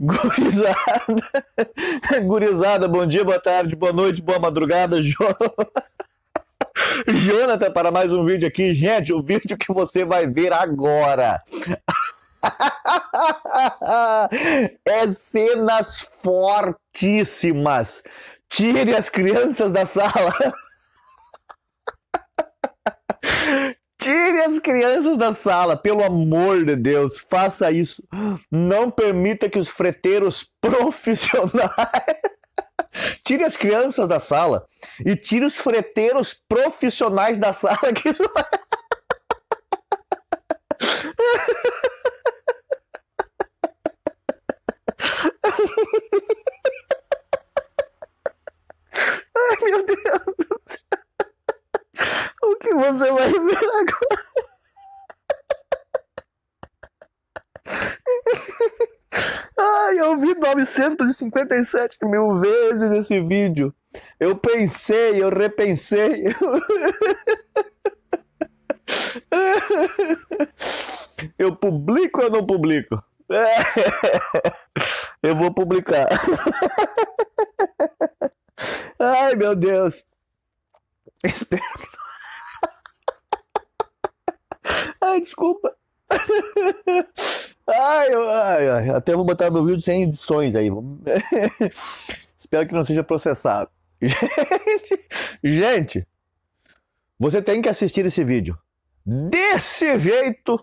Gurizada. Gurizada, bom dia, boa tarde, boa noite, boa madrugada, jo... Jonathan, para mais um vídeo aqui. Gente, o vídeo que você vai ver agora. é cenas fortíssimas. Tire as crianças da sala. crianças da sala, pelo amor de Deus, faça isso. Não permita que os freteiros profissionais. tire as crianças da sala e tire os freteiros profissionais da sala. Que isso... eu vi 957 mil vezes esse vídeo. Eu pensei, eu repensei. Eu publico ou não publico? Eu vou publicar. Ai, meu Deus. Espero que não. Ai, desculpa. Ai, ai, ai, até vou botar meu vídeo sem edições aí. Espero que não seja processado. Gente, gente, você tem que assistir esse vídeo. Desse jeito,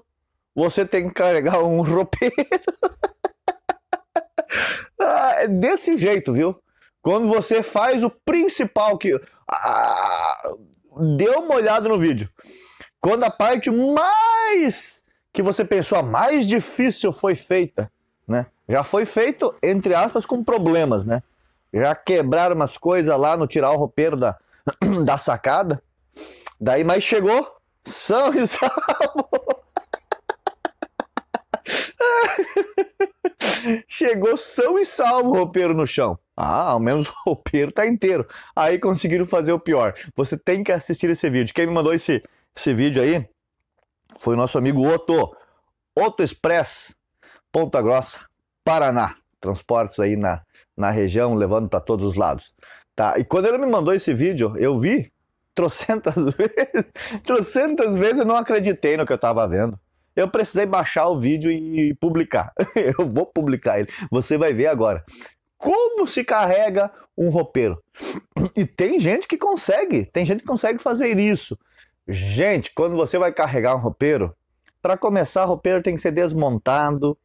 você tem que carregar um ah, é Desse jeito, viu? Quando você faz o principal que. Ah, uma olhada no vídeo. Quando a parte mais que você pensou a mais difícil foi feita, né? Já foi feito, entre aspas, com problemas, né? Já quebraram umas coisas lá no tirar o roupeiro da, da sacada. Daí, mas chegou são e salvo. Chegou são e salvo o roupeiro no chão. Ah, ao menos o roupeiro tá inteiro. Aí conseguiram fazer o pior. Você tem que assistir esse vídeo. Quem me mandou esse, esse vídeo aí foi o nosso amigo Otto. Otto Express, Ponta Grossa, Paraná. Transportes aí na, na região, levando para todos os lados. Tá? E quando ele me mandou esse vídeo, eu vi trocentas vezes, trocentas vezes eu não acreditei no que eu estava vendo. Eu precisei baixar o vídeo e publicar. Eu vou publicar ele. Você vai ver agora. Como se carrega um roupeiro. E tem gente que consegue, tem gente que consegue fazer isso. Gente, quando você vai carregar um roupeiro, para começar, o roupeiro tem que ser desmontado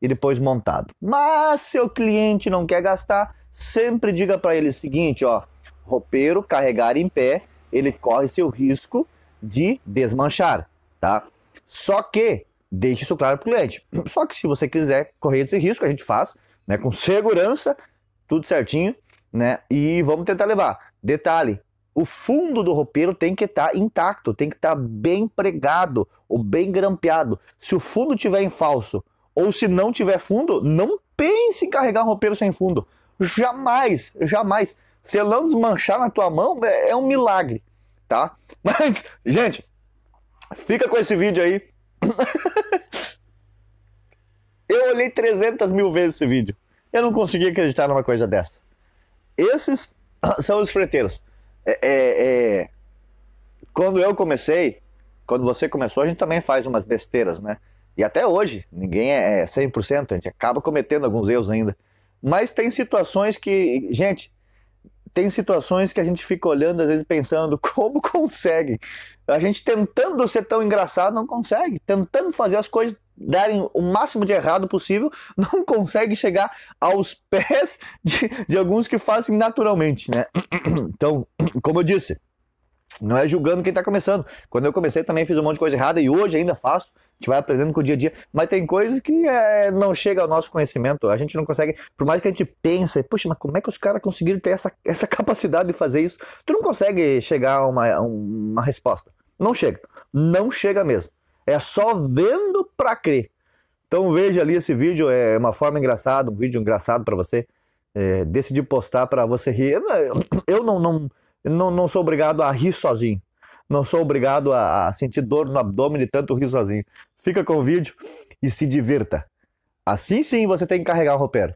e depois montado. Mas se o cliente não quer gastar, sempre diga para ele o seguinte, ó, roupeiro carregar em pé, ele corre seu risco de desmanchar, tá? Só que deixe isso claro para o cliente. Só que se você quiser correr esse risco, a gente faz, né, com segurança, tudo certinho, né? E vamos tentar levar. Detalhe, o fundo do roupeiro tem que estar tá intacto, tem que estar tá bem pregado ou bem grampeado. Se o fundo tiver em falso ou se não tiver fundo, não pense em carregar um roupeiro sem fundo. Jamais, jamais. Se não desmanchar na tua mão, é, é um milagre, tá? Mas, gente, fica com esse vídeo aí. Eu olhei 300 mil vezes esse vídeo. Eu não consegui acreditar numa coisa dessa. Esses são os freteiros. É, é, é... Quando eu comecei, quando você começou, a gente também faz umas besteiras, né? E até hoje, ninguém é 100%, é a gente acaba cometendo alguns erros ainda. Mas tem situações que, gente, tem situações que a gente fica olhando, às vezes pensando, como consegue? A gente tentando ser tão engraçado, não consegue. Tentando fazer as coisas darem o máximo de errado possível, não consegue chegar aos pés de, de alguns que fazem naturalmente, né? Então, como eu disse, não é julgando quem tá começando. Quando eu comecei também fiz um monte de coisa errada e hoje ainda faço. A gente vai aprendendo com o dia a dia. Mas tem coisas que é, não chega ao nosso conhecimento. A gente não consegue, por mais que a gente pense, poxa, mas como é que os caras conseguiram ter essa, essa capacidade de fazer isso? Tu não consegue chegar a uma, a uma resposta. Não chega. Não chega mesmo. É só vendo para crer. Então veja ali esse vídeo, é uma forma engraçada, um vídeo engraçado para você. É, decidi postar para você rir. Eu não, não, não, não sou obrigado a rir sozinho. Não sou obrigado a, a sentir dor no abdômen de tanto rir sozinho. Fica com o vídeo e se divirta. Assim sim você tem que carregar o roupeiro.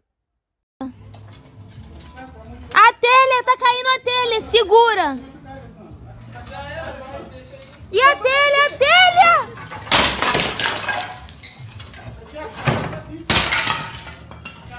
A telha, tá caindo a telha, segura! E a telha?